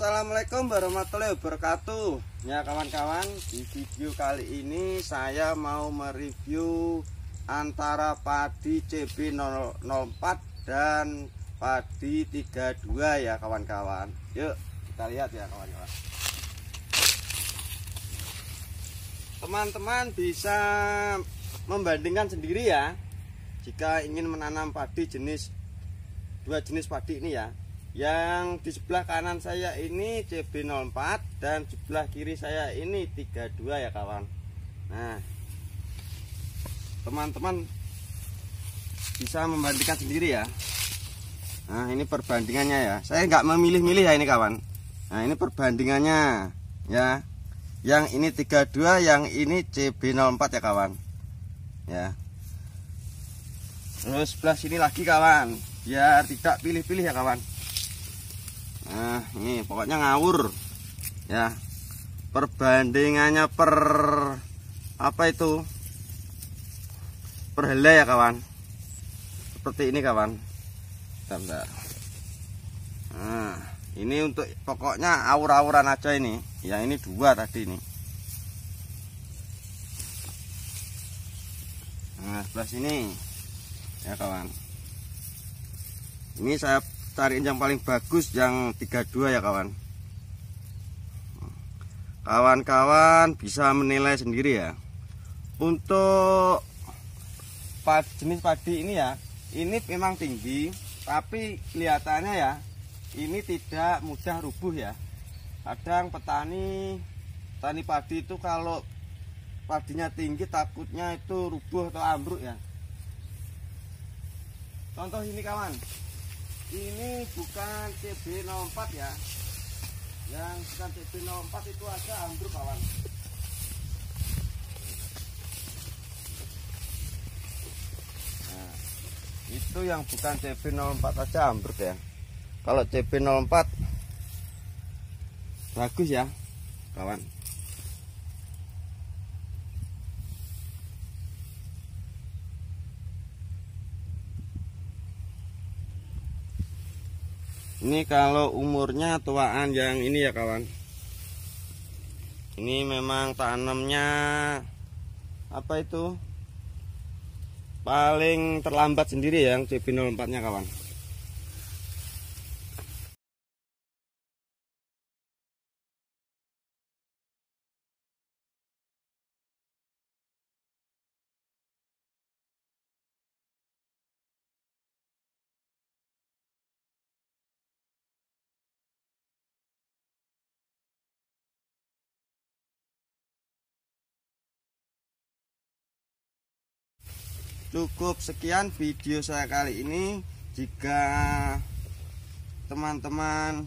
Assalamualaikum warahmatullahi wabarakatuh Ya kawan-kawan di video kali ini saya mau mereview antara padi CB004 dan padi 32 ya kawan-kawan Yuk kita lihat ya kawan-kawan Teman-teman bisa membandingkan sendiri ya Jika ingin menanam padi jenis dua jenis padi ini ya yang di sebelah kanan saya ini CB04 dan sebelah kiri saya ini 32 ya kawan nah teman-teman bisa membandingkan sendiri ya nah ini perbandingannya ya saya nggak memilih-milih ya ini kawan nah ini perbandingannya ya yang ini 32 yang ini CB04 ya kawan ya terus sebelah sini lagi kawan biar tidak pilih-pilih ya kawan nah ini pokoknya ngawur ya perbandingannya per apa itu per helai ya kawan seperti ini kawan bentar, nah ini untuk pokoknya aur-auran aja ini ya ini dua tadi ini nah sebelah sini ya kawan ini saya tarikin yang paling bagus yang 32 ya kawan kawan-kawan bisa menilai sendiri ya untuk jenis padi ini ya ini memang tinggi tapi kelihatannya ya ini tidak mudah rubuh ya kadang petani petani padi itu kalau padinya tinggi takutnya itu rubuh atau ambruk ya contoh ini kawan ini bukan CB04 ya yang bukan CB04 itu ada ambruk kawan nah, itu yang bukan CB04 aja ambruk ya kalau CB04 bagus ya kawan ini kalau umurnya tuaan yang ini ya kawan ini memang tanamnya apa itu paling terlambat sendiri ya, yang cp 04 nya kawan cukup sekian video saya kali ini jika teman-teman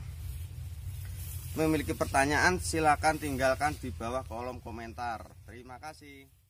memiliki pertanyaan silakan tinggalkan di bawah kolom komentar terima kasih